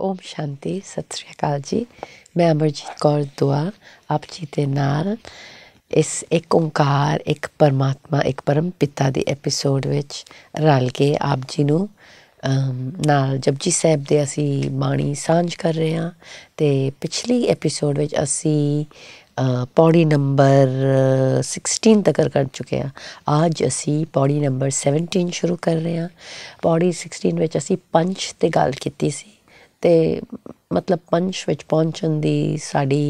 ਓਮ ਸ਼ਾਂਤੀ ਸਤਿ ਸ੍ਰੀ ਅਕਾਲ ਜੀ ਮੈਂ ਅਮਰਜੀਤ ਕੌਰ ਦੁਆ ਆਪ ਜੀ ਦੇ ਨਾਲ ਇਸ ਇੱਕ ਓੰਕਾਰ ਇੱਕ ਪਰਮਾਤਮਾ ਇੱਕ ਪਰਮ ਪਿਤਾ ਦੇ ਐਪੀਸੋਡ ਵਿੱਚ ਰਲ ਕੇ ਆਪ ਜੀ ਨੂੰ ਨਾਲ ਜਪਜੀ ਸਾਹਿਬ ਦੇ ਅਸੀਂ ਬਾਣੀ ਸਾਂਝ ਕਰ ਰਹੇ ਹਾਂ ਤੇ ਪਿਛਲੀ ਐਪੀਸੋਡ ਵਿੱਚ ਅਸੀਂ ਪੌੜੀ ਨੰਬਰ 16 ਤੱਕ ਕਰ ਚੁੱਕੇ ਆ ਅੱਜ ਅਸੀਂ ਪੌੜੀ ਨੰਬਰ 17 ਸ਼ੁਰੂ ਕਰ ਰਹੇ ਹਾਂ ਪੌੜੀ 16 ਵਿੱਚ ਅਸੀਂ ਪੰਜ ਤੇ ਗੱਲ ਕੀਤੀ ਸੀ ਤੇ ਮਤਲਬ ਪੰਚ ਵਿੱਚ ਪਹੁੰਚਣ ਦੀ ਸਾਡੀ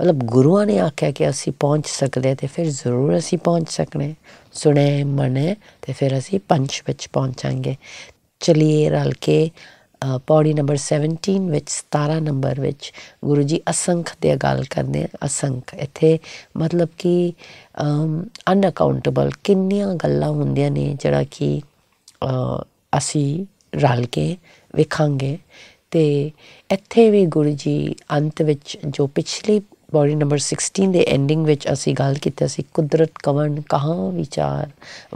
ਮਤਲਬ ਗੁਰੂਆਂ ਨੇ ਆਖਿਆ ਕਿ ਅਸੀਂ ਪਹੁੰਚ ਸਕਦੇ ਤੇ ਫਿਰ ਜ਼ਰੂਰ ਅਸੀਂ ਪਹੁੰਚ ਸਕਨੇ ਸੁਣੇ ਮਨੇ ਤੇ ਫਿਰ ਅਸੀਂ ਪੰਚ ਵਿੱਚ ਪਹੁੰਚਾਂਗੇ ਚਲਿਏ ਰਲ ਕੇ ਪੌੜੀ ਨੰਬਰ 17 ਵਿੱਚ 17 ਨੰਬਰ ਵਿੱਚ ਗੁਰੂ ਜੀ ਅਸੰਖ ਤੇ ਗੱਲ ਕਰਦੇ ਅਸੰਖ ਇੱਥੇ ਮਤਲਬ ਕਿ ਅਨਅਕਾਊਂਟੇਬਲ ਕਿੰਨੀਆਂ ਗੱਲਾਂ ਹੁੰਦੀਆਂ ਨੇ ਜਿਹੜਾ ਕਿ ਅਸੀਂ ਰਲ ਕੇ ਵੇਖਾਂਗੇ ਤੇ ਇੱਥੇ ਵੀ ਗੁਰੂ ਜੀ ਅੰਤ ਵਿੱਚ ਜੋ ਪਿਛਲੀ ਬੋਡੀ ਨੰਬਰ 16 ਦੇ ਐਂਡਿੰਗ ਵਿੱਚ ਅਸੀਂ ਗੱਲ ਕੀਤੀ ਸੀ ਕੁਦਰਤ ਕਵਨ ਕਹਾਂ ਵਿਚਾਰ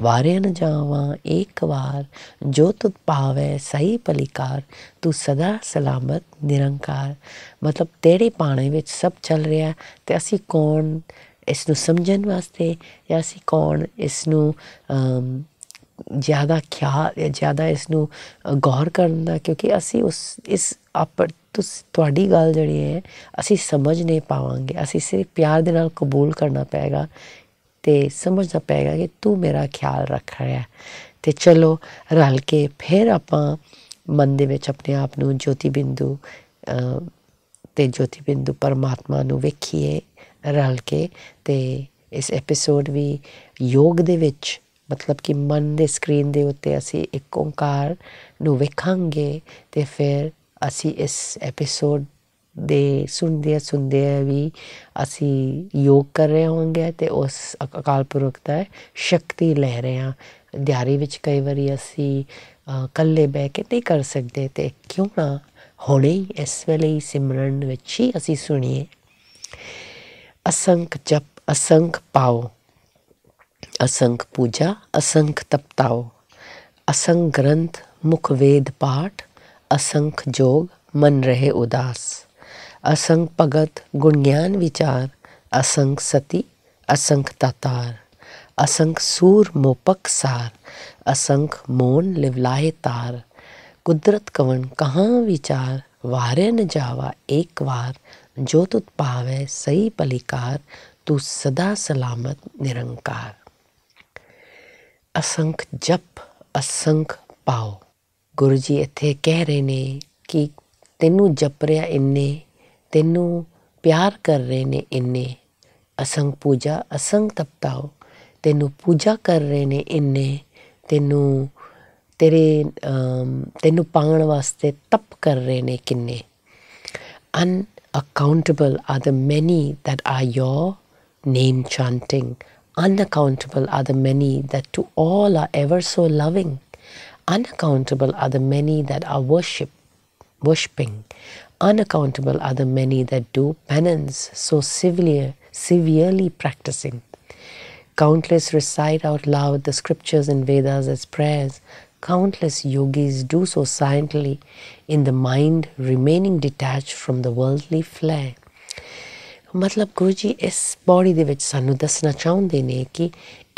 ਵਾਰਿਆਂ ਨ ਜਾਵਾਂ ਇੱਕ ਵਾਰ ਜੋ ਤੁਤ ਪਾਵੇ ਸਹੀ ਪਲਿਕਾਰ ਤੂੰ ਸਦਾ ਸਲਾਮਤ ਨਿਰੰਕਾਰ ਮਤਲਬ ਤੇਰੇ ਪਾਣੇ ਵਿੱਚ ਸਭ ਚੱਲ ਰਿਹਾ ਤੇ ਅਸੀਂ ਕੌਣ ਇਸ ਨੂੰ ਸਮਝਣ ਵਾਸਤੇ ਜਾਂ ਅਸੀਂ ਕੌਣ ਇਸ ਨੂੰ ਜ਼ਿਆਦਾ ਖਿਆਲ ਜ਼ਿਆਦਾ ਇਸ ਨੂੰ ਗੌਰ ਕਰਨ ਦਾ ਕਿਉਂਕਿ ਅਸੀਂ ਉਸ ਇਸ ਆਪਰ ਤੁਹਾਡੀ ਗੱਲ ਜਿਹੜੀ ਹੈ ਅਸੀਂ ਸਮਝ ਨਹੀਂ ਪਾਵਾਂਗੇ ਅਸੀਂ ਸਿਰਫ ਪਿਆਰ ਦੇ ਨਾਲ ਕਬੂਲ ਕਰਨਾ ਪਏਗਾ ਤੇ ਸਮਝਣਾ ਪਏਗਾ ਕਿ ਤੂੰ ਮੇਰਾ ਖਿਆਲ ਰੱਖ ਰਿਹਾ ਤੇ ਚਲੋ ਰਲ ਕੇ ਫਿਰ ਆਪਾਂ ਮਨ ਦੇ ਵਿੱਚ ਆਪਣੇ ਆਪ ਨੂੰ ਜੋਤੀ ਬਿੰਦੂ ਤੇ ਜੋਤੀ ਬਿੰਦੂ ਪਰਮਾਤਮਾ ਨੂੰ ਵੇਖੀਏ ਰਲ ਕੇ ਤੇ ਇਸ ਐਪੀਸੋਡ ਵੀ ਯੋਗ ਦੇ ਵਿੱਚ ਮਤਲਬ ਕਿ ਮਨ ਦੇ ਸਕਰੀਨ ਦੇ ਉੱਤੇ ਅਸੀਂ ਇੱਕ ਓੰਕਾਰ ਨੂੰ ਵੇਖਾਂਗੇ ਤੇ ਫਿਰ ਅਸੀਂ ਇਸ ਐਪੀਸੋਡ ਦੇ ਸੁਣਦੇ ਸੁਣਦੇ ਵੀ ਅਸੀਂ ਯੋਗ ਕਰ ਰਹੇ ਹੋਵਾਂਗੇ ਤੇ ਉਸ ਅਕਾਲ ਪੁਰਖ ਦਾ ਸ਼ਕਤੀ ਲੈ ਰਹੇ ਹਾਂ ਦਿਹਾੜੀ ਵਿੱਚ ਕਈ ਵਾਰੀ ਅਸੀਂ ਕੱਲੇ ਬਹਿ ਕੇ ਨਹੀਂ ਕਰ ਸਕਦੇ ਤੇ ਕਿਉਂ ਨਾ ਹੁਣੇ ਇਸ ਵੇਲੇ ਸਿਮਰਨ ਵਿੱਚ ਹੀ ਅਸੀਂ ਸੁਣੀਏ ਅਸੰਖ ਜਪ ਅਸੰਖ ਪਾਓ असंख पूजा असंख्य तपताओ असंख ग्रंथ मुख वेद पाठ असंख्य जोग मन रहे उदास असंख भगत गुण ज्ञान विचार असंख सती असंख्य तातार असंख्य सूर मोपक सार असंख्य मोन लिवलाए तार कुदरत कवन कहाँ विचार वारे न जावा एक वार जो तुत पावे सही पलिकार तू सदा सलामत निरंकार ਅਸੰਖ ਜਪ ਅਸੰਖ ਪਾਓ ਗੁਰੂ ਜੀ ਇੱਥੇ ਕਹਿ ਰਹੇ ਨੇ ਕਿ ਤੈਨੂੰ ਜਪ ਰਿਆ ਇੰਨੇ ਤੈਨੂੰ ਪਿਆਰ ਕਰ ਰਹੇ ਨੇ ਇੰਨੇ ਅਸੰਖ ਪੂਜਾ ਅਸੰਖ ਤਪਤਾਓ ਤੈਨੂੰ ਪੂਜਾ ਕਰ ਰਹੇ ਨੇ ਇੰਨੇ ਤੈਨੂੰ ਤੇਰੇ ਤੈਨੂੰ ਪਾਉਣ ਵਾਸਤੇ ਤਪ ਕਰ ਰਹੇ ਨੇ ਕਿੰਨੇ ਅਨ accountable are the many that are your name chanting Unaccountable are the many that to all are ever so loving. Unaccountable are the many that are worship, worshipping. Unaccountable are the many that do penance, so severe, severely practicing. Countless recite out loud the scriptures and Vedas as prayers. Countless yogis do so silently in the mind, remaining detached from the worldly flare. ਮਤਲਬ ਗੁਰੂ ਜੀ ਇਸ body ਦੇ ਵਿੱਚ ਸਾਨੂੰ ਦੱਸਣਾ ਚਾਹੁੰਦੇ ਨੇ ਕਿ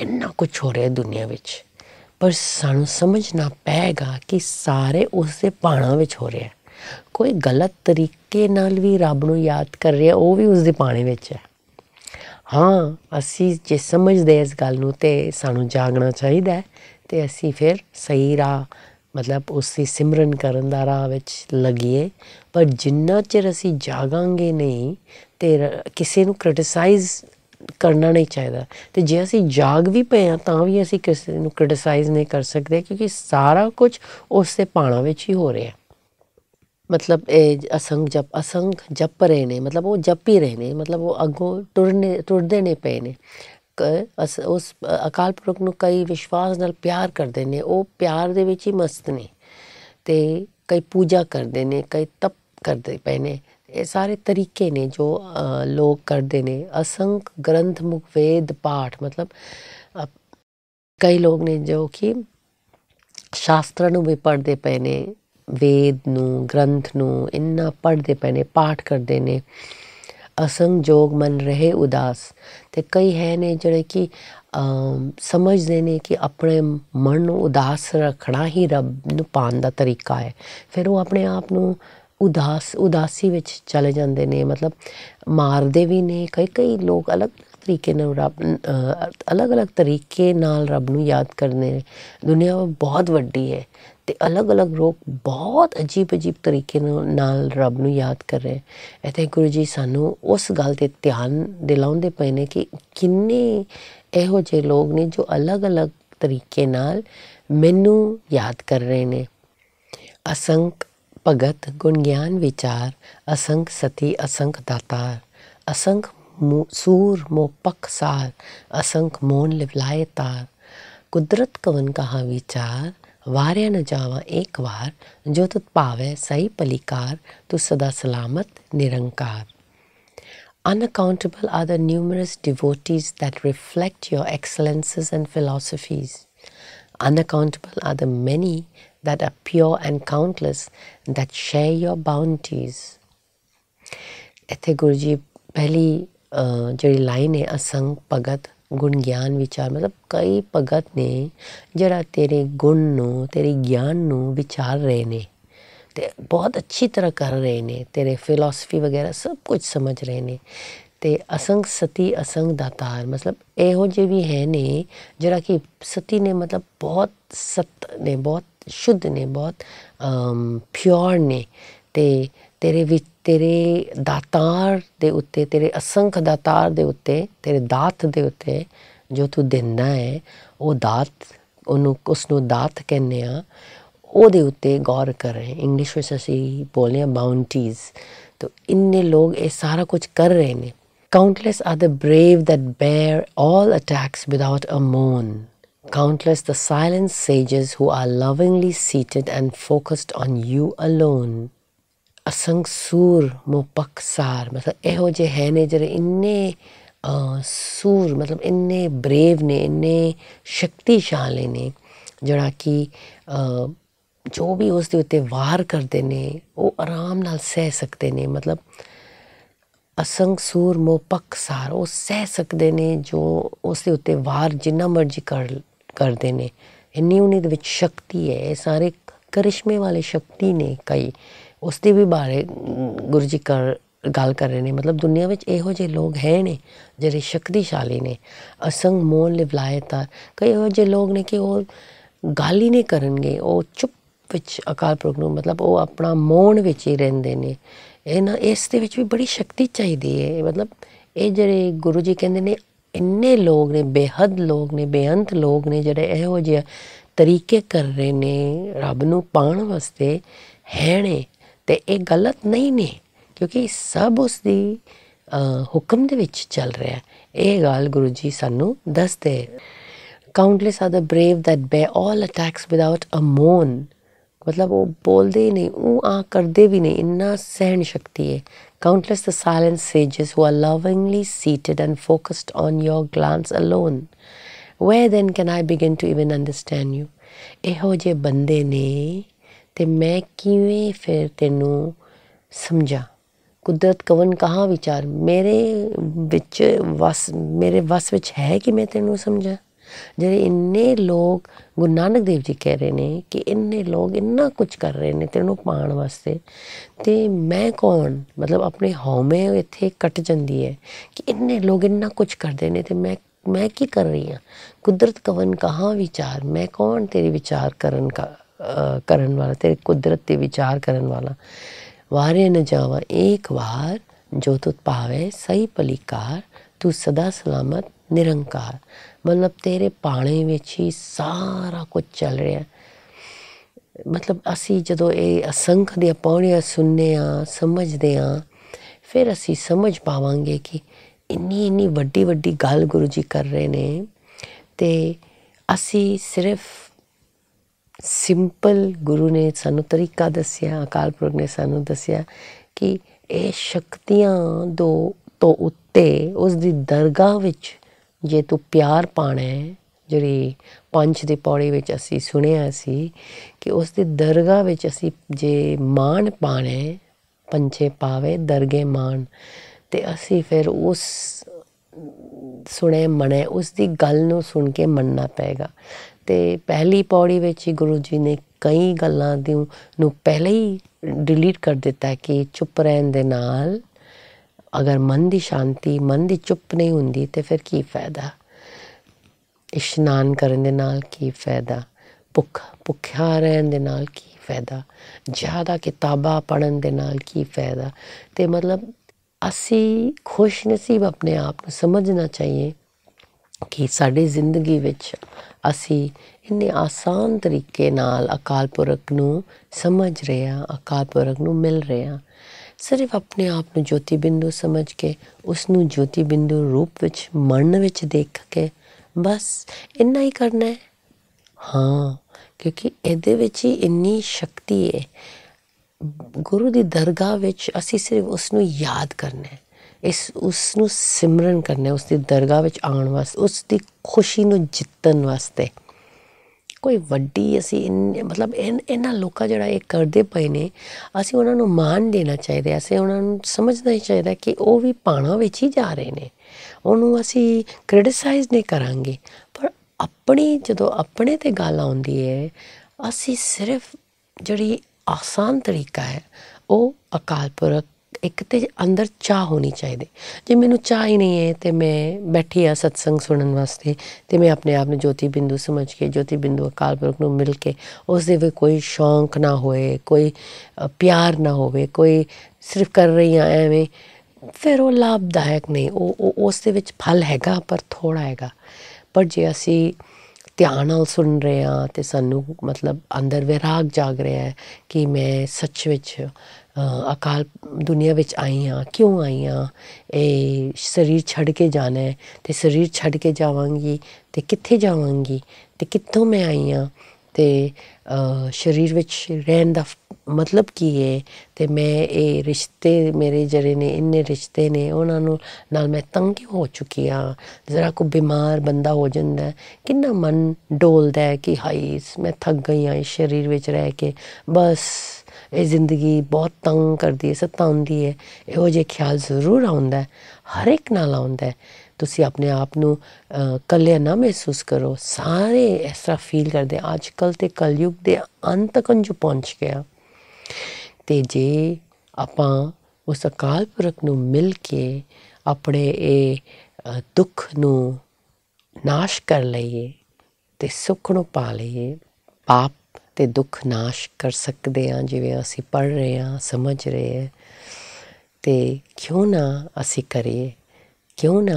ਇੰਨਾ ਕੁਝ ਹੋ ਰਿਹਾ ਦੁਨੀਆ ਵਿੱਚ ਪਰ ਸਾਨੂੰ ਸਮਝਣਾ ਪਏਗਾ ਕਿ ਸਾਰੇ ਉਸ ਦੇ ਪਾਣਾ ਵਿੱਚ ਹੋ ਰਿਹਾ ਕੋਈ ਗਲਤ ਤਰੀਕੇ ਨਾਲ ਵੀ ਰੱਬ ਨੂੰ ਯਾਦ ਕਰ ਰਿਹਾ ਉਹ ਵੀ ਉਸ ਦੇ ਪਾਣੇ ਵਿੱਚ ਹੈ ਹਾਂ ਅਸੀਂ ਜੇ ਸਮਝਦੇ ਇਸ ਗੱਲ ਨੂੰ ਤੇ ਸਾਨੂੰ ਜਾਗਣਾ ਚਾਹੀਦਾ ਹੈ ਤੇ ਅਸੀਂ ਫਿਰ ਸਹੀ ਰਾਹ ਮਤਲਬ ਉਸ ਦੀ ਸਿਮਰਨ ਕਰਨ ਦਾ ਰਾਹ ਵਿੱਚ ਲੱਗੀਏ ਪਰ ਜਿੰਨਾ ਚਿਰ ਅਸੀਂ ਜਾਗਾਂਗੇ ਨਹੀਂ ਤੇ ਕਿਸੇ ਨੂੰ ਕ੍ਰਿਟਿਸਾਈਜ਼ ਕਰਨਾ ਨਹੀਂ ਚਾਹੀਦਾ ਤੇ ਜੇ ਅਸੀਂ ਜਾਗ ਵੀ ਪਏ ਆ ਤਾਂ ਵੀ ਅਸੀਂ ਕਿਸੇ ਨੂੰ ਕ੍ਰਿਟਿਸਾਈਜ਼ ਨਹੀਂ ਕਰ ਸਕਦੇ ਕਿਉਂਕਿ ਸਾਰਾ ਕੁਝ ਉਸ ਦੇ ਪਾਣਾ ਵਿੱਚ ਹੀ ਹੋ ਰਿਹਾ ਮਤਲਬ ਇਹ ਅਸੰਗ ਜਪ ਅਸੰਗ ਜਪ ਰਹੇ ਨੇ ਮਤਲਬ ਉਹ ਜਪ ਹੀ ਰਹੇ ਨੇ ਮਤਲਬ ਉਹ ਅੱਗੋਂ ਟੁਰਨੇ ਟੁਰਦੇ ਨੇ ਪਏ ਨੇ ਅਸ ਉਸ ਅਕਾਲ ਪੁਰਖ ਨੂੰ ਕਈ ਵਿਸ਼ਵਾਸ ਨਾਲ ਪਿਆਰ ਕਰਦੇ ਨੇ ਉਹ ਪਿਆਰ ਦੇ ਵਿੱਚ ਹੀ ਮਸਤ ਨੇ ਤੇ ਕਈ ਪੂਜਾ ਕਰਦੇ ਨੇ ਕਈ ਤਪ ਕਰਦੇ ਪਏ ਨੇ ਇਹ ਸਾਰੇ ਤਰੀਕੇ ਨੇ ਜੋ ਲੋਕ ਕਰਦੇ ਨੇ ਅਸੰਕ ਗ੍ਰੰਥ ਮੁਖ ਵੇਦ ਪਾਠ ਮਤਲਬ ਕਈ ਲੋਕ ਨੇ ਜੋ ਕਿ ਸ਼ਾਸਤਰ ਨੂੰ ਵੀ ਪੜ੍ਹਦੇ ਪਏ ਨੇ ਵੇਦ ਨੂੰ ਗ੍ਰੰਥ ਨੂੰ ਇੰਨਾ ਪੜ੍ਹਦੇ ਪਏ ਨੇ ਪਾਠ ਕਰਦੇ ਨੇ ਅਸੰਗ ਜੋਗ ਮਨ ਰਹੇ ਉਦਾਸ ਤੇ ਕਈ ਹੈ ਨੇ ਜਿਹੜੇ ਕਿ ਸਮਝਦੇ ਨੇ ਕਿ ਆਪਣੇ ਮਨ ਨੂੰ ਉਦਾਸ ਰੱਖਣਾ ਹੀ ਰੱਬ ਨੂੰ ਪਾਣ ਦਾ ਤਰੀਕਾ ਹੈ ਫਿਰ ਉਹ ਆਪਣੇ ਆਪ ਨੂੰ ਉਦਾਸ ਉਦਾਸੀ ਵਿੱਚ ਚਲੇ ਜਾਂਦੇ ਨੇ ਮਤਲਬ ਮਾਰਦੇ ਵੀ ਨੇ ਕਈ ਕਈ ਲੋਕ ਅਲੱਗ ਤਰੀਕੇ ਨਾਲ ਰੱਬ ਅਲੱਗ-ਅਲੱਗ ਤਰੀਕੇ ਨਾਲ ਰੱਬ ਨੂੰ ਯਾਦ ਕਰਦੇ ਨੇ ਦੁਨੀਆ ਬਹੁਤ ਵੱਡੀ ਹੈ ਤੇ ਅਲੱਗ-ਅਲੱਗ ਲੋਕ ਬਹੁਤ ਅਜੀਬ-ਅਜੀਬ ਤਰੀਕੇ ਨਾਲ ਰੱਬ ਨੂੰ ਯਾਦ ਕਰ ਰਹੇ ਤੇ ਗੁਰੂ ਜੀ ਸਾਨੂੰ ਉਸ ਗੱਲ ਤੇ ਧਿਆਨ ਦਿਲਾਉਂਦੇ ਪਏ ਨੇ ਕਿ ਕਿੰਨੇ ਇਹੋ ਜਿਹੇ ਲੋਕ ਨੇ ਜੋ ਅਲੱਗ-ਅਲੱਗ ਤਰੀਕੇ ਨਾਲ ਮੈਨੂੰ ਯਾਦ ਕਰ ਰਹੇ ਨੇ ਅਸੰਖ भगत गुण ज्ञान विचार असंख सती असंख दातार असंख सूर मोपक सार असंख मोन लिवलाए तार कुदरत कवन कहाँ विचार वारिया न जावा एक वार जो तुत पावे सही पलिकार तू सदा सलामत निरंकार Unaccountable are the numerous devotees that reflect your excellences and philosophies. Unaccountable are the many that are pure and countless, that share your bounties. ਇੱਥੇ ਗੁਰੂ ਜੀ ਪਹਿਲੀ ਜਿਹੜੀ ਲਾਈਨ ਹੈ ਅਸੰਗ ਭਗਤ ਗੁਣ ਗਿਆਨ ਵਿਚਾਰ ਮਤਲਬ ਕਈ ਭਗਤ ਨੇ ਜਿਹੜਾ ਤੇਰੇ ਗੁਣ ਨੂੰ ਤੇਰੇ ਗਿਆਨ ਨੂੰ ਵਿਚਾਰ ਰਹੇ ਨੇ ਤੇ ਬਹੁਤ ਅੱਛੀ ਤਰ੍ਹਾਂ ਕਰ ਰਹੇ ਨੇ ਤੇਰੇ ਫਿਲਾਸਫੀ ਵਗੈਰਾ ਸਭ ਕੁਝ ਸਮਝ ਰਹੇ ਨੇ ਤੇ ਅਸੰਗ ਸਤੀ ਅਸੰਗ ਦਾਤਾਰ ਮਤਲਬ ਇਹੋ ਜਿਹੇ ਵੀ ਹੈ ਨੇ ਜਿਹੜਾ ਕਿ ਸਤੀ ਨੇ ਮਤਲਬ ਬਹੁਤ ਸਤ ਨੇ ਬਹੁਤ ਸ਼ੁੱਧ ਨੇ ਬਹੁਤ ਪਿਓਰ ਨੇ ਤੇ ਤੇਰੇ ਵਿੱਚ ਤੇਰੇ ਦਾਤਾਰ ਦੇ ਉੱਤੇ ਤੇਰੇ ਅਸੰਖ ਦਾਤਾਰ ਦੇ ਉੱਤੇ ਤੇਰੇ ਦਾਤ ਦੇ ਉੱਤੇ ਜੋ ਤੂੰ ਦਿੰਦਾ ਹੈ ਉਹ ਦਾਤ ਉਹਨੂੰ ਉਸ ਨੂੰ ਦਾਤ ਕਹਿੰਦੇ ਆ ਉਹਦੇ ਉੱਤੇ ਗੌਰ ਕਰ ਰਹੇ ਇੰਗਲਿਸ਼ ਵਿੱਚ ਅਸੀਂ ਬੋਲਦੇ ਆ ਬਾਉਂਟੀਜ਼ ਤੋ ਇੰਨੇ ਲੋਕ ਇਹ ਸਾਰਾ ਕੁਝ ਕਰ ਰਹੇ ਨੇ countless are the brave that bear all attacks without a moan countless the silent sages who are lovingly seated and focused on you alone ਅਸੰਗ ਸੂਰ ਮੁਪਕਸਾਰ ਮਤਲਬ ਇਹੋ ਜਿਹੇ ਹੈ ਨੇ ਜਿਹੜੇ ਇੰਨੇ ਸੂਰ ਮਤਲਬ ਇੰਨੇ ਬਰੇਵ ਨੇ ਇੰਨੇ ਸ਼ਕਤੀਸ਼ਾਲੀ ਨੇ ਜਿਹੜਾ ਕਿ ਜੋ ਵੀ ਉਸ ਦੇ ਉੱਤੇ ਵਾਰ ਕਰਦੇ ਨੇ ਉਹ ਆਰਾਮ ਨਾਲ ਸਹਿ ਸਕਦੇ ਨੇ ਮਤਲਬ ਅਸੰਗ ਸੂਰ ਮੋਪਕ ਸਾਰ ਉਹ ਸਹਿ ਸਕਦੇ ਨੇ ਜੋ ਉਸ ਦੇ ਉੱਤੇ ਵਾਰ ਜਿੰਨਾ ਮਰਜ਼ੀ ਕਰ ਕਰਦੇ ਨੇ ਇੰਨੀ ਉਹਨੇ ਦੇ ਵਿੱਚ ਸ਼ਕਤੀ ਹੈ ਸਾਰੇ ਕਰਿਸ਼ਮੇ ਵਾਲੇ ਸ਼ਕਤੀ ਨੇ ਕਈ ਉਸ ਦੇ ਵੀ ਬਾਰੇ ਗੁਰੂ ਜੀ ਕਰ ਗੱਲ ਕਰ ਰਹੇ ਨੇ ਮਤਲਬ ਦੁਨੀਆ ਵਿੱਚ ਇਹੋ ਜਿਹੇ ਲੋਕ ਹੈ ਨੇ ਜਿਹੜੇ ਸ਼ਕਤੀਸ਼ਾਲੀ ਨੇ ਅਸੰਗ ਮੋਲ ਤਾਂ ਕਈ ਉਹ ਜਿਹੇ ਲੋਕ ਨੇ ਕਿ ਉਹ ਗੱਲ ਹੀ ਨਹੀਂ ਕਰਨਗੇ ਉਹ ਚੁੱਪ ਵਿੱਚ ਅਕਾਲ ਪੁਰਖ ਨੂੰ ਮਤਲਬ ਉਹ ਆਪਣਾ ਮੋਨ ਵਿੱਚ ਹੀ ਰਹਿੰਦੇ ਨੇ ਇਹ ਨਾ ਇਸ ਦੇ ਵਿੱਚ ਵੀ ਬੜੀ ਸ਼ਕਤੀ ਚਾਹੀਦੀ ਹੈ ਮਤਲਬ ਇਹ ਜਿਹੜੇ ਗੁਰੂ ਜੀ ਕਹਿੰਦੇ ਨੇ ਇੰਨੇ ਲੋਕ ਨੇ ਬੇਹੱਦ ਲੋਕ ਨੇ ਬੇਅੰਤ ਲੋਕ ਨੇ ਜਿਹੜੇ ਇਹੋ ਜਿਹੇ ਤਰੀਕੇ ਕਰ ਰਹੇ ਨੇ ਰੱਬ ਨੂੰ ਪਾਣ ਵਾਸਤੇ ਹੈਣੇ ਤੇ ਇਹ ਗਲਤ ਨਹੀਂ ਨੇ ਕਿਉਂਕਿ ਸਭ ਉਸ ਦੀ ਹੁਕਮ ਦੇ ਵਿੱਚ ਚੱਲ ਰਿਹਾ ਹੈ ਇਹ ਗੱਲ ਗੁਰੂ ਜੀ ਸਾਨੂੰ ਦੱਸਦੇ countless are the brave that bear all attacks without a moan ਮਤਲਬ ਉਹ ਬੋਲਦੇ ਹੀ ਨਹੀਂ ਉਹ ਆ ਕਰਦੇ ਵੀ ਨਹੀਂ ਇੰਨਾ ਸਹਿਣ ਸ਼ਕਤੀ ਹੈ countless the silent sages who are lovingly seated and focused on your glance alone where then can i begin to even understand you ਇਹੋ ਜੇ ਬੰਦੇ ਨੇ ਤੇ ਮੈਂ ਕਿਵੇਂ ਫਿਰ ਤੈਨੂੰ ਸਮਝਾਂ ਕੁਦਰਤ ਕਵਨ ਕਹਾ ਵਿਚਾਰ ਮੇਰੇ ਵਿੱਚ ਵਸ ਮੇਰੇ ਵਸ ਵਿੱਚ ਹੈ ਕਿ ਮੈਂ ਤੈਨੂੰ ਸਮਝਾਂ ਜਿਹੜੇ ਇੰਨੇ ਲੋਕ ਗੁਰੂ ਨਾਨਕ ਦੇਵ ਜੀ ਕਹਿ ਰਹੇ ਨੇ ਕਿ ਇੰਨੇ ਲੋਕ ਇੰਨਾ ਕੁਝ ਕਰ ਰਹੇ ਨੇ ਤੈਨੂੰ ਪਾਣ ਵਾਸਤੇ ਤੇ ਮੈਂ ਕੌਣ ਮਤਲਬ ਆਪਣੇ ਹਉਮੈ ਇੱਥੇ ਕੱਟ ਜਾਂਦੀ ਹੈ ਕਿ ਇੰਨੇ ਲੋਕ ਇੰਨਾ ਕੁਝ ਕਰਦੇ ਨੇ ਤੇ ਮੈਂ ਮੈਂ ਕੀ ਕਰ ਰਹੀ ਹਾਂ ਕੁਦਰਤ ਕਵਨ ਕਹਾ ਵਿਚਾਰ ਮੈਂ ਕੌਣ ਤੇਰੇ ਵਿਚਾਰ ਕਰਨ ਕਾ ਕਰਨ ਵਾਲਾ ਤੇਰੇ ਕੁਦਰਤ ਤੇ ਵਿਚਾਰ ਕਰਨ ਵਾਲਾ ਵਾਰੇ ਨ ਜਾਵਾ ਇੱਕ ਵਾਰ ਜੋ ਤੁਤ ਪਾਵੇ ਸਹੀ ਪਲਿਕਾਰ ਤੂੰ ਸਦਾ ਸਲਾਮਤ ਨਿਰੰਕਾਰ ਮਤਲਬ ਤੇਰੇ ਪਾਣੇ ਵਿੱਚ ਹੀ ਸਾਰਾ ਕੁਝ ਚੱਲ ਰਿਹਾ ਮਤਲਬ ਅਸੀਂ ਜਦੋਂ ਇਹ ਅਸੰਖ ਦੇ ਪੌੜੀਆਂ ਸੁਣਨੇ ਆ ਸਮਝਦੇ ਆ ਫਿਰ ਅਸੀਂ ਸਮਝ ਪਾਵਾਂਗੇ ਕਿ ਇੰਨੀ ਇੰਨੀ ਵੱਡੀ ਵੱਡੀ ਗੱਲ ਗੁਰੂ ਜੀ ਕਰ ਰਹੇ ਨੇ ਤੇ ਅਸੀਂ ਸਿਰਫ ਸਿੰਪਲ ਗੁਰੂ ਨੇ ਸਾਨੂੰ ਤਰੀਕਾ ਦੱਸਿਆ ਅਕਾਲ ਪੁਰਖ ਨੇ ਸਾਨੂੰ ਦੱਸਿਆ ਕਿ ਇਹ ਸ਼ਕਤੀਆਂ ਦੋ ਤੋਂ ਤੇ ਉਸ ਦੀ ਦਰਗਾਹ ਵਿੱਚ ਜੇ ਤੂੰ ਪਿਆਰ ਪਾਣਾ ਹੈ ਜਿਹੜੀ ਪੰਜ ਦੇ ਪੌੜੀ ਵਿੱਚ ਅਸੀਂ ਸੁਣਿਆ ਸੀ ਕਿ ਉਸ ਦੀ ਦਰਗਾਹ ਵਿੱਚ ਅਸੀਂ ਜੇ ਮਾਨ ਪਾਣਾ ਪੰਛੇ ਪਾਵੇ ਦਰਗੇ ਮਾਨ ਤੇ ਅਸੀਂ ਫਿਰ ਉਸ ਸੁਣੇ ਮਣੇ ਉਸ ਦੀ ਗੱਲ ਨੂੰ ਸੁਣ ਕੇ ਮੰਨਣਾ ਪਏਗਾ ਤੇ ਪਹਿਲੀ ਪੌੜੀ ਵਿੱਚ ਹੀ ਗੁਰੂ ਜੀ ਨੇ ਕਈ ਗੱਲਾਂ ਦੀ ਨੂੰ ਪਹਿਲੇ ਹੀ ਡਿਲੀਟ ਕਰ ਦਿੱਤਾ ਕਿ ਚੁੱਪ ਰਹਿਣ ਦੇ ਨਾਲ ਅਗਰ ਮਨ ਦੀ ਸ਼ਾਂਤੀ ਮਨ ਦੀ ਚੁੱਪ ਨਹੀਂ ਹੁੰਦੀ ਤੇ ਫਿਰ ਕੀ ਫਾਇਦਾ ਇਸ਼ਨਾਨ ਕਰਨ ਦੇ ਨਾਲ ਕੀ ਫਾਇਦਾ ਭੁੱਖ ਭੁੱਖਿਆ ਰਹਿਣ ਦੇ ਨਾਲ ਕੀ ਫਾਇਦਾ ਜ਼ਿਆਦਾ ਕਿਤਾਬਾਂ ਪੜਨ ਦੇ ਨਾਲ ਕੀ ਫਾਇਦਾ ਤੇ ਮਤਲਬ ਅਸੀਂ ਖੁਸ਼ਨਸੀਬ ਆਪਣੇ ਆਪ ਨੂੰ ਸਮਝਣਾ ਚਾਹੀਏ ਕਿ ਸਾਡੀ ਜ਼ਿੰਦਗੀ ਵਿੱਚ ਅਸੀਂ ਇੰਨੇ ਆਸਾਨ ਤਰੀਕੇ ਨਾਲ ਅਕਾਲ ਪੁਰਖ ਨੂੰ ਸਮਝ ਰਹੇ ਆ ਅਕਾਲ ਪੁਰਖ ਨੂੰ ਮਿਲ ਰਹੇ ਆ ਸਿਰਫ ਆਪਣੇ ਆਪ ਨੂੰ ਜੋਤੀ ਬਿੰਦੂ ਸਮਝ ਕੇ ਉਸ ਨੂੰ ਜੋਤੀ ਬਿੰਦੂ ਰੂਪ ਵਿੱਚ ਮਨ ਵਿੱਚ ਦੇਖ ਕੇ ਬਸ ਇੰਨਾ ਹੀ ਕਰਨਾ ਹੈ ਹਾਂ ਕਿਉਂਕਿ ਇਹਦੇ ਵਿੱਚ ਹੀ ਇੰਨੀ ਸ਼ਕਤੀ ਹੈ ਗੁਰੂ ਦੀ ਦਰਗਾਹ ਵਿੱਚ ਅਸੀਂ ਸਿਰਫ ਉਸ ਨੂੰ ਯਾਦ ਕਰਨਾ ਹੈ ਇਸ ਉਸ ਨੂੰ ਸਿਮਰਨ ਕਰਨਾ ਹੈ ਉਸ ਦੀ ਦਰਗਾਹ ਵਿੱਚ ਆਉਣ ਵਾਸਤੇ ਉਸ ਦੀ ਖੁਸ਼ੀ ਨੂੰ ਜਿੱਤਣ ਵਾਸਤੇ ਕੋਈ ਵੱਡੀ ਅਸੀਂ ਮਤਲਬ ਇਹਨਾਂ ਲੋਕਾਂ ਜਿਹੜਾ ਇਹ ਕਰਦੇ ਪਏ ਨੇ ਅਸੀਂ ਉਹਨਾਂ ਨੂੰ ਮਾਨ ਦੇਣਾ ਚਾਹੀਦਾ ਅਸੀਂ ਉਹਨਾਂ ਨੂੰ ਸਮਝਣਾ ਹੀ ਚਾਹੀਦਾ ਕਿ ਉਹ ਵੀ ਪਾਣਾ ਵਿੱਚ ਹੀ ਜਾ ਰਹੇ ਨੇ ਉਹਨੂੰ ਅਸੀਂ ਕ੍ਰਿਟਿਸਾਈਜ਼ ਨਹੀਂ ਕਰਾਂਗੇ ਪਰ ਆਪਣੀ ਜਦੋਂ ਆਪਣੇ ਤੇ ਗੱਲ ਆਉਂਦੀ ਹੈ ਅਸੀਂ ਸਿਰਫ ਜਿਹੜੀ ਆਸਾਨ ਤਰੀਕਾ ਹੈ ਉਹ ਅਕਾਲ ਪੁਰਖ ਇੱਕ ਤੇ ਅੰਦਰ ਚਾਹ ਹੋਣੀ ਚਾਹੀਦੀ ਜੇ ਮੈਨੂੰ ਚਾਹ ਹੀ ਨਹੀਂ ਹੈ ਤੇ ਮੈਂ ਬੈਠੀ ਆ ਸਤਸੰਗ ਸੁਣਨ ਵਾਸਤੇ ਤੇ ਮੈਂ ਆਪਣੇ ਆਪ ਨੂੰ ਜੋਤੀ ਬਿੰਦੂ ਸਮਝ ਕੇ ਜੋਤੀ ਬਿੰਦੂ ਅਕਾਲ ਪੁਰਖ ਨੂੰ ਮਿਲ ਕੇ ਉਸ ਦੇ ਵਿੱਚ ਕੋਈ ਸ਼ੌਂਕ ਨਾ ਹੋਏ ਕੋਈ ਪਿਆਰ ਨਾ ਹੋਵੇ ਕੋਈ ਸਿਰਫ ਕਰ ਰਹੀ ਆ ਐਵੇਂ ਫਿਰ ਉਹ ਲਾਭਦਾਇਕ ਨਹੀਂ ਉਹ ਉਸ ਦੇ ਵਿੱਚ ਫਲ ਹੈਗਾ ਪਰ ਥੋੜਾ ਹੈਗਾ ਪਰ ਜੇ ਅਸੀਂ ਧਿਆਨ ਨਾਲ ਸੁਣ ਰਹੇ ਆ ਤੇ ਸਾਨੂੰ ਮਤਲਬ ਅੰਦਰ ਵਿਰਾਗ ਜਾਗ ਰਿਹਾ ਹੈ ਕਿ ਮੈਂ ਸੱਚ ਵਿੱਚ ਅਕਾਲ ਦੁਨੀਆ ਵਿੱਚ ਆਈ ਆ ਕਿਉਂ ਆਈ ਆ ਇਹ ਸਰੀਰ ਛੱਡ ਕੇ ਜਾਣਾ ਹੈ ਤੇ ਸਰੀਰ ਛੱਡ ਕੇ ਜਾਵਾਂਗੀ ਤੇ ਕਿੱਥੇ ਜਾਵਾਂਗੀ ਤੇ ਕਿੱਥੋਂ ਮੈਂ ਆਈ ਆ ਤੇ ਸਰੀਰ ਵਿੱਚ ਰਹਿਣ ਦਾ ਮਤਲਬ ਕੀ ਹੈ ਤੇ ਮੈਂ ਇਹ ਰਿਸ਼ਤੇ ਮੇਰੇ ਜਿਹੜੇ ਨੇ ਇੰਨੇ ਰਿਸ਼ਤੇ ਨੇ ਉਹਨਾਂ ਨੂੰ ਨਾਲ ਮੈਂ ਤੰਗ ਹੋ ਚੁੱਕੀ ਆ ਜ਼ਰਾ ਕੋ ਬਿਮਾਰ ਬੰਦਾ ਹੋ ਜਾਂਦਾ ਕਿੰਨਾ ਮਨ ਡੋਲਦਾ ਹੈ ਕਿ ਹਾਈ ਮੈਂ ਥੱਕ ਗਈ ਆ ਇਸ ਸਰੀਰ ਵਿੱਚ ਰਹਿ ਕੇ ਬਸ ਇਹ ਜ਼ਿੰਦਗੀ ਬਹੁਤ ਤੰਗ ਕਰਦੀ ਹੈ ਸਤਾਉਂਦੀ ਹੈ ਇਹੋ ਜਿਹੇ ਖਿਆਲ ਜ਼ਰੂਰ ਆਉਂਦਾ ਹਰ ਇੱਕ ਨਾਲ ਆਉਂਦਾ ਤੁਸੀਂ ਆਪਣੇ ਆਪ ਨੂੰ ਕੱਲਿਆ ਨਾ ਮਹਿਸੂਸ ਕਰੋ ਸਾਰੇ ਇਸ ਤਰ੍ਹਾਂ ਫੀਲ ਕਰਦੇ ਅੱਜ ਕੱਲ ਤੇ ਕਲਯੁਗ ਦੇ ਅੰਤ ਤੱਕ ਜੋ ਪਹੁੰਚ ਗਿਆ ਤੇ ਜੇ ਆਪਾਂ ਉਸ ਅਕਾਲ ਪੁਰਖ ਨੂੰ ਮਿਲ ਕੇ ਆਪਣੇ ਇਹ ਦੁੱਖ ਨੂੰ ਨਾਸ਼ ਕਰ ਲਈਏ ਤੇ ਸੁੱਖ ਨੂੰ ਪਾ ਲਈਏ ਪਾਪ ਤੇ ਦੁੱਖ ਨਾਸ਼ ਕਰ ਸਕਦੇ ਆ ਜਿਵੇਂ ਅਸੀਂ ਪੜ ਰਹੇ ਆ ਸਮਝ ਰਹੇ ਆ ਤੇ ਕਿਉਂ ਨਾ ਅਸੀਂ ਕਰੀਏ ਕਿਉਂ ਨਾ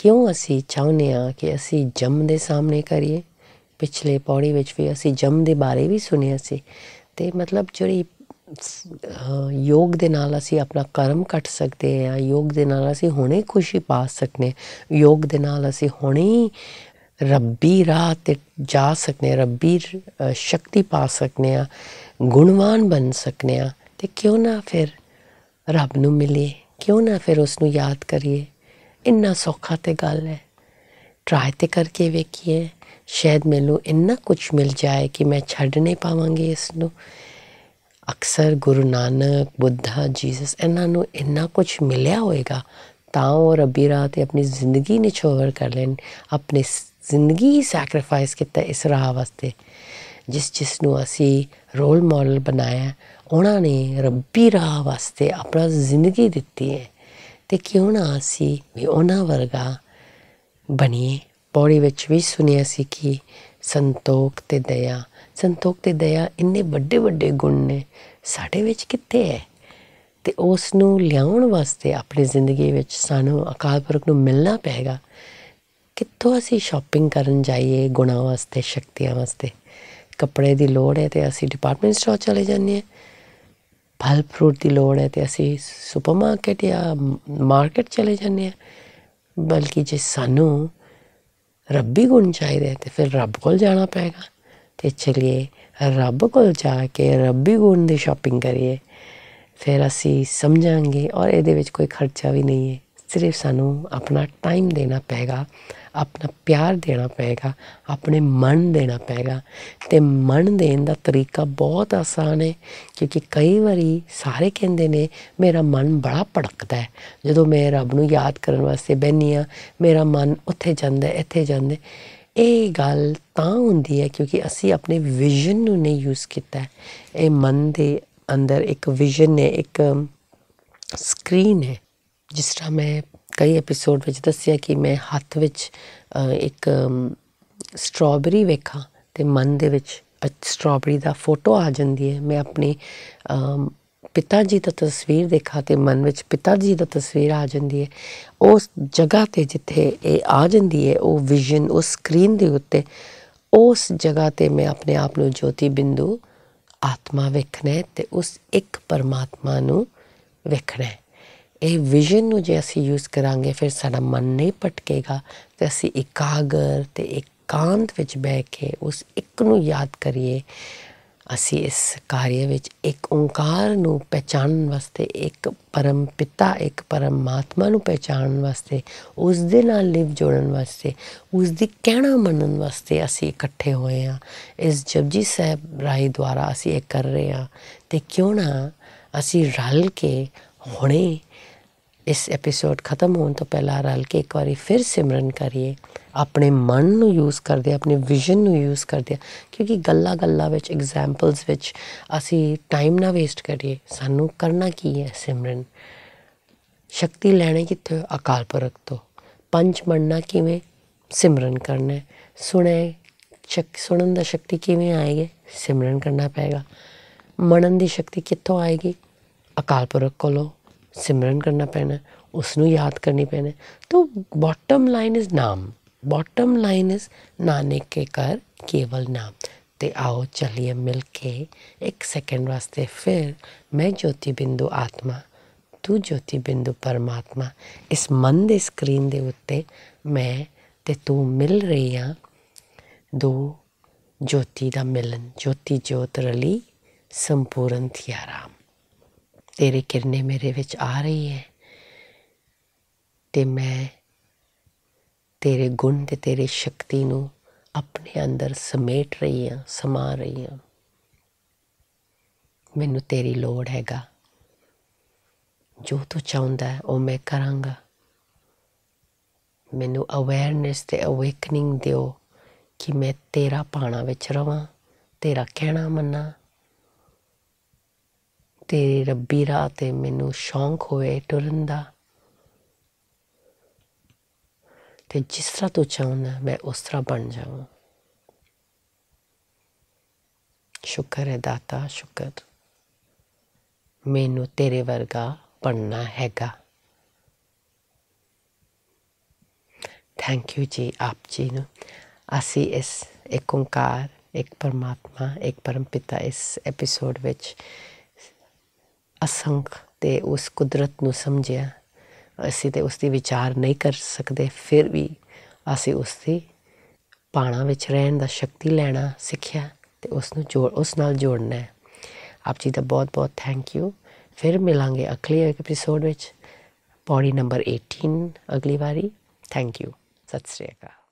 ਕਿਉਂ ਅਸੀਂ ਚਾਹੁੰਦੇ ਆ ਕਿ ਅਸੀਂ ਜਮ ਦੇ ਸਾਹਮਣੇ ਕਰੀਏ ਪਿਛਲੇ ਪੌੜੀ ਵਿੱਚ ਵੀ ਅਸੀਂ ਜਮ ਦੇ ਬਾਰੇ ਵੀ ਸੁਣਿਆ ਸੀ ਤੇ ਮਤਲਬ ਜਿਹੜੀ ਯੋਗ ਦੇ ਨਾਲ ਅਸੀਂ ਆਪਣਾ ਕਰਮ ਕੱਟ ਸਕਦੇ ਆ ਯੋਗ ਦੇ ਨਾਲ ਅਸੀਂ ਹੁਣੇ ਖੁਸ਼ੀ ਪਾ ਸਕਨੇ ਯੋਗ ਦੇ ਨਾਲ ਅਸੀਂ ਹੁਣੇ ਰੱਬੀ ਰਾਹ ਤੇ ਜਾ ਸਕਨੇ ਰੱਬੀ ਸ਼ਕਤੀ ਪਾ ਸਕਨੇ ਆ ਗੁਣਵਾਨ ਬਣ ਸਕਨੇ ਆ ਤੇ ਕਿਉਂ ਨਾ ਫਿਰ ਰੱਬ ਨੂੰ ਮਿਲੀਏ ਕਿਉਂ ਨਾ ਫਿਰ ਉਸ ਨੂੰ ਯਾਦ ਕਰੀਏ ਇੰਨਾ ਸੌਖਾ ਤੇ ਗੱਲ ਹੈ ਟਰਾਈ ਤੇ ਕਰਕੇ ਵੇਖੀਏ ਸ਼ਾਇਦ ਮੈਨੂੰ ਇੰਨਾ ਕੁਝ ਮਿਲ ਜਾਏ ਕਿ ਮੈਂ ਛੱਡ ਨਹੀਂ ਪਾਵਾਂਗੀ ਇਸ ਨੂੰ ਅਕਸਰ ਗੁਰੂ ਨਾਨਕ ਬੁੱਧਾ ਜੀਸਸ ਇਹਨਾਂ ਨੂੰ ਇੰਨਾ ਕੁਝ ਮਿਲਿਆ ਹੋਏਗਾ ਤਾਂ ਉਹ ਰੱਬੀ ਰਾਹ ਤੇ ਆਪਣੀ ਜ਼ਿੰਦਗੀ ਨਿਛੋੜ ਕਰ ਲੈਣ ਆਪਣੇ ਜ਼ਿੰਦਗੀ ਹੀ ਸੈਕਰੀਫਾਈਸ ਕੀਤਾ ਇਸ ਰਾਹ ਵਾਸਤੇ ਜਿਸ ਜਿਸ ਨੂੰ ਅਸੀਂ ਰੋਲ ਮਾਡਲ ਬਣਾਇਆ ਉਹਨਾਂ ਨੇ ਰੱਬੀ ਰਾਹ ਵਾਸਤੇ ਆਪਣਾ ਜ਼ਿੰਦਗੀ ਦਿੱਤੀ ਹੈ ਤੇ ਕਿਉਂ ਨਾ ਅਸੀਂ ਵੀ ਉਹਨਾਂ ਵਰਗਾ ਬਣੀਏ ਪੌੜੀ ਵਿੱਚ ਵੀ ਸੁਣਿਆ ਸੀ ਕਿ ਸੰਤੋਖ ਤੇ ਦਇਆ ਸੰਤੋਖ ਤੇ ਦਇਆ ਇੰਨੇ ਵੱਡੇ ਵੱਡੇ ਗੁਣ ਨੇ ਸਾਡੇ ਵਿੱਚ ਕਿੱਥੇ ਹੈ ਤੇ ਉਸ ਨੂੰ ਲਿਆਉਣ ਵਾਸਤੇ ਆਪਣੀ ਜ਼ਿੰਦਗੀ ਵਿੱਚ ਸਾਨੂੰ ਅਕਾਲ ਪੁਰਖ ਨੂੰ ਮਿਲਣਾ ਪਏਗਾ ਕਿੱਥੋਂ ਅਸੀਂ ਸ਼ਾਪਿੰਗ ਕਰਨ ਜਾਈਏ ਗੁਣਾ ਵਾਸਤੇ ਸ਼ਕਤੀਆਂ ਵਾਸਤੇ ਕੱਪੜੇ ਦੀ ਲੋੜ ਹੈ ਤੇ ਅਸੀਂ ਡਿਪਾਰਟਮੈਂਟ ਸਟੋਰ ਚਲੇ ਜਾਂਦੇ ਹਾਂ ਫਲ ਫਰੂਟ ਦੀ ਲੋੜ ਹੈ ਤੇ ਅਸੀਂ ਸੁਪਰਮਾਰਕਟ ਜਾਂ ਮਾਰਕੀਟ ਚਲੇ ਜਾਂਦੇ ਹਾਂ ਬਲਕਿ ਜੇ ਸਾਨੂੰ ਰੱਬੀ ਗੁਣ ਚਾਹੀਦੇ ਤੇ ਫਿਰ ਰੱਬ ਕੋਲ ਜਾਣਾ ਪਏਗਾ ਤੇ ਚਲਿਏ ਰੱਬ ਕੋਲ ਜਾ ਕੇ ਰੱਬੀ ਗੁਣ ਦੀ ਸ਼ਾਪਿੰਗ ਕਰੀਏ ਫਿਰ ਅਸੀਂ ਸਮਝਾਂਗੇ ਔਰ ਇਹਦੇ ਵਿੱਚ ਕੋਈ ਖਰਚਾ ਵੀ ਨਹੀਂ ਹੈ ਸਿਰਫ ਸਾਨੂੰ ਆਪਣਾ ਟਾਈਮ ਦੇਣਾ ਪਏਗਾ ਆਪਣਾ ਪਿਆਰ ਦੇਣਾ ਪਏਗਾ ਆਪਣੇ ਮਨ ਦੇਣਾ ਪਏਗਾ ਤੇ ਮਨ ਦੇਣ ਦਾ ਤਰੀਕਾ ਬਹੁਤ ਆਸਾਨ ਹੈ ਕਿਉਂਕਿ ਕਈ ਵਾਰੀ ਸਾਰੇ ਕਹਿੰਦੇ ਨੇ ਮੇਰਾ ਮਨ ਬੜਾ ਭੜਕਦਾ ਹੈ ਜਦੋਂ ਮੈਂ ਰੱਬ ਨੂੰ ਯਾਦ ਕਰਨ ਵਾਸਤੇ ਬੈਨੀ ਆ ਮੇਰਾ ਮਨ ਉੱਥੇ ਜਾਂਦਾ ਇੱਥੇ ਜਾਂਦਾ ਇਹ ਗੱਲ ਤਾਂ ਹੁੰਦੀ ਹੈ ਕਿਉਂਕਿ ਅਸੀਂ ਆਪਣੇ ਵਿਜ਼ਨ ਨੂੰ ਨਹੀਂ ਯੂਜ਼ ਕੀਤਾ ਇਹ ਮਨ ਦੇ ਅੰਦਰ ਇੱਕ ਵਿਜ਼ਨ ਹੈ ਇੱਕ ਸਕਰੀਨ ਹੈ ਜਿਸ ਤਰ੍ਹਾਂ ਮੈਂ ਕਈ ਐਪੀਸੋਡ ਵਿੱਚ ਦੱਸਿਆ ਕਿ ਮੈਂ ਹੱਥ ਵਿੱਚ ਇੱਕ ਸਟ੍ਰਾਬੇਰੀ ਵੇਖਾਂ ਤੇ ਮਨ ਦੇ ਵਿੱਚ ਸਟ੍ਰਾਬੇਰੀ ਦਾ ਫੋਟੋ ਆ ਜਾਂਦੀ ਹੈ ਮੈਂ ਆਪਣੇ ਪਿਤਾ ਜੀ ਦਾ ਤਸਵੀਰ ਦੇਖਾ ਤੇ ਮਨ ਵਿੱਚ ਪਿਤਾ ਜੀ ਦਾ ਤਸਵੀਰ ਆ ਜਾਂਦੀ ਹੈ ਉਸ ਜਗ੍ਹਾ ਤੇ ਜਿੱਥੇ ਇਹ ਆ ਜਾਂਦੀ ਹੈ ਉਹ ਵਿਜ਼ਨ ਉਸ ਸਕਰੀਨ ਦੇ ਉੱਤੇ ਉਸ ਜਗ੍ਹਾ ਤੇ ਮੈਂ ਆਪਣੇ ਆਪ ਨੂੰ ਜੋਤੀ ਬਿੰਦੂ ਆਤਮਾ ਵੇਖਣਾ ਤੇ ਉਸ ਇੱਕ ਪਰਮਾਤਮਾ ਨੂੰ ਵੇਖਣਾ ਇਹ ਵਿਜ਼ਨ ਨੂੰ ਜੇ ਅਸੀਂ ਯੂਜ਼ ਕਰਾਂਗੇ ਫਿਰ ਸਾਡਾ ਮਨ ਨਹੀਂ ਭਟਕੇਗਾ ਤੇ ਅਸੀਂ ਇਕਾਗਰ ਤੇ ਇਕਾਂਤ ਵਿੱਚ ਬਹਿ ਕੇ ਉਸ ਇੱਕ ਨੂੰ ਯਾਦ ਕਰੀਏ ਅਸੀਂ ਇਸ ਕਾਰਜ ਵਿੱਚ ਇੱਕ ਓੰਕਾਰ ਨੂੰ ਪਛਾਣਨ ਵਾਸਤੇ ਇੱਕ ਪਰਮ ਪਿਤਾ ਇੱਕ ਪਰਮਾਤਮਾ ਨੂੰ ਪਛਾਣਨ ਵਾਸਤੇ ਉਸ ਦੇ ਨਾਲ ਲਿਵ ਜੋੜਨ ਵਾਸਤੇ ਉਸ ਦੀ ਕਹਿਣਾ ਮੰਨਣ ਵਾਸਤੇ ਅਸੀਂ ਇਕੱਠੇ ਹੋਏ ਆ ਇਸ ਜਪਜੀ ਸਾਹਿਬ ਰਾਏ ਦੁਆਰਾ ਅਸੀਂ ਇਹ ਕਰ ਰਹੇ ਆ ਤੇ ਕਿਉਂ ਨਾ ਅਸੀਂ ਰਲ ਕੇ ਹੁਣੇ ਇਸ ਐਪੀਸੋਡ ਖਤਮ ਹੋਣ ਤੋਂ ਪਹਿਲਾਂ ਰਲ ਕੇ ਇੱਕ ਵਾਰੀ ਫਿਰ ਸਿਮਰਨ ਕਰੀਏ ਆਪਣੇ ਮਨ ਨੂੰ ਯੂਜ਼ ਕਰਦੇ ਆਪਣੇ ਵਿਜ਼ਨ ਨੂੰ ਯੂਜ਼ ਕਰਦੇ ਕਿਉਂਕਿ ਗੱਲਾਂ ਗੱਲਾਂ ਵਿੱਚ ਐਗਜ਼ਾਮਪਲਸ ਵਿੱਚ ਅਸੀਂ ਟਾਈਮ ਨਾ ਵੇਸਟ ਕਰੀਏ ਸਾਨੂੰ ਕਰਨਾ ਕੀ ਹੈ ਸਿਮਰਨ ਸ਼ਕਤੀ ਲੈਣੀ ਕਿੱਥੇ ਅਕਾਲ ਪੁਰਖ ਤੋਂ ਪੰਜ ਮੰਨਣਾ ਕਿਵੇਂ ਸਿਮਰਨ ਕਰਨਾ ਸੁਣੇ ਚੱਕ ਸੁਣਨ ਦਾ ਸ਼ਕਤੀ ਕਿਵੇਂ ਆਏਗੀ ਸਿਮਰਨ ਕਰਨਾ ਪਏਗਾ ਮਨਨ ਦੀ ਸ਼ਕਤੀ ਕਿੱਥੋਂ ਆਏਗੀ ਅਕਾਲ ਪੁਰਖ ਕੋਲੋਂ ਸਿਮਰਨ ਕਰਨਾ ਪੈਣਾ ਉਸ ਨੂੰ ਯਾਦ ਕਰਨੀ ਪੈਣਾ ਤਾਂ ਬਾਟਮ ਲਾਈਨ ਇਜ਼ ਨਾਮ ਬਾਟਮ ਲਾਈਨ ਇਜ਼ ਨਾਨਕ ਕੇ ਕਰ ਕੇਵਲ ਨਾਮ ਤੇ ਆਓ ਚੱਲੀਏ ਮਿਲ ਕੇ ਇੱਕ ਸੈਕਿੰਡ ਵਾਸਤੇ ਫਿਰ ਮੈਂ ਜੋਤੀ ਬਿੰਦੂ ਆਤਮਾ ਤੂੰ ਜੋਤੀ ਬਿੰਦੂ ਪਰਮਾਤਮਾ ਇਸ ਮਨ ਦੇ ਸਕਰੀਨ ਦੇ ਉੱਤੇ ਮੈਂ ਤੇ ਤੂੰ ਮਿਲ ਰਹੀ ਆ ਦੋ ਜੋਤੀ ਦਾ ਮਿਲਨ ਜੋਤੀ ਜੋਤ ਰਲੀ ਸੰਪੂਰਨ ਥਿਆਰਾਮ ਤੇਰੇ ਕਿਰਨੇ ਮੇਰੇ ਵਿੱਚ ਆ ਰਹੀ ਹੈ ਤੇ ਮੈਂ ਤੇਰੇ ਗੁਣ ਤੇ ਤੇਰੀ ਸ਼ਕਤੀ ਨੂੰ ਆਪਣੇ ਅੰਦਰ ਸਮੇਟ ਰਹੀ ਹਾਂ ਸਮਾ ਰਹੀ ਹਾਂ ਮੈਨੂੰ ਤੇਰੀ ਲੋੜ ਹੈਗਾ ਜੋ ਤੂੰ ਚਾਹੁੰਦਾ ਹੈ ਉਹ ਮੈਂ ਕਰਾਂਗਾ ਮੈਨੂੰ ਅਵੇਅਰਨੈਸ ਤੇ ਅਵੇਕਨਿੰਗ ਦਿਓ ਕਿ ਮੈਂ ਤੇਰਾ ਪਾਣਾ ਵਿੱਚ ਰਵਾਂ ਤੇਰਾ ਕਹਿਣਾ ਮੰਨਾਂ ਤੇਰੇ ਰੱਬੀ ਰਾਹ ਤੇ ਮੈਨੂੰ ਸ਼ੌਂਕ ਹੋਵੇ ਟੁਰਨ ਦਾ ਤੇ ਜਿਸ ਤਰ੍ਹਾਂ ਤੂੰ ਚਾਹੁੰਦਾ ਮੈਂ ਉਸ ਤਰ੍ਹਾਂ ਬਣ ਜਾਵਾਂ ਸ਼ੁਕਰ ਹੈ ਦਾਤਾ ਸ਼ੁਕਰ ਮੈਨੂੰ ਤੇਰੇ ਵਰਗਾ ਬਣਨਾ ਹੈਗਾ ਥੈਂਕ ਯੂ ਜੀ ਆਪ ਜੀ ਨੂੰ ਅਸੀਂ ਇਸ ਇੱਕ ਓੰਕਾਰ ਇੱਕ ਪਰਮਾਤਮਾ ਇੱਕ ਪਰਮਪਿਤਾ ਇਸ ਐਪੀਸੋਡ ਵਿੱਚ ਅਸੰਖ ਤੇ ਉਸ ਕੁਦਰਤ ਨੂੰ ਸਮਝਿਆ ਅਸੀਂ ਤੇ ਉਸ ਦੀ ਵਿਚਾਰ ਨਹੀਂ ਕਰ ਸਕਦੇ ਫਿਰ ਵੀ ਅਸੀਂ ਉਸ ਦੀ ਪਾਣਾ ਵਿੱਚ ਰਹਿਣ ਦਾ ਸ਼ਕਤੀ ਲੈਣਾ ਸਿੱਖਿਆ ਤੇ ਉਸ ਨੂੰ ਜੋੜ ਉਸ ਨਾਲ ਜੋੜਨਾ ਹੈ ਆਪ ਜੀ ਦਾ ਬਹੁਤ ਬਹੁਤ ਥੈਂਕ ਯੂ ਫਿਰ ਮਿਲਾਂਗੇ ਅਗਲੇ ਐਪੀਸੋਡ ਵਿੱਚ ਪੌੜੀ ਨੰਬਰ 18 ਅਗਲੀ ਵਾਰੀ ਥੈਂਕ ਯੂ ਸਤਿ ਸ੍ਰੀ ਅਕਾਲ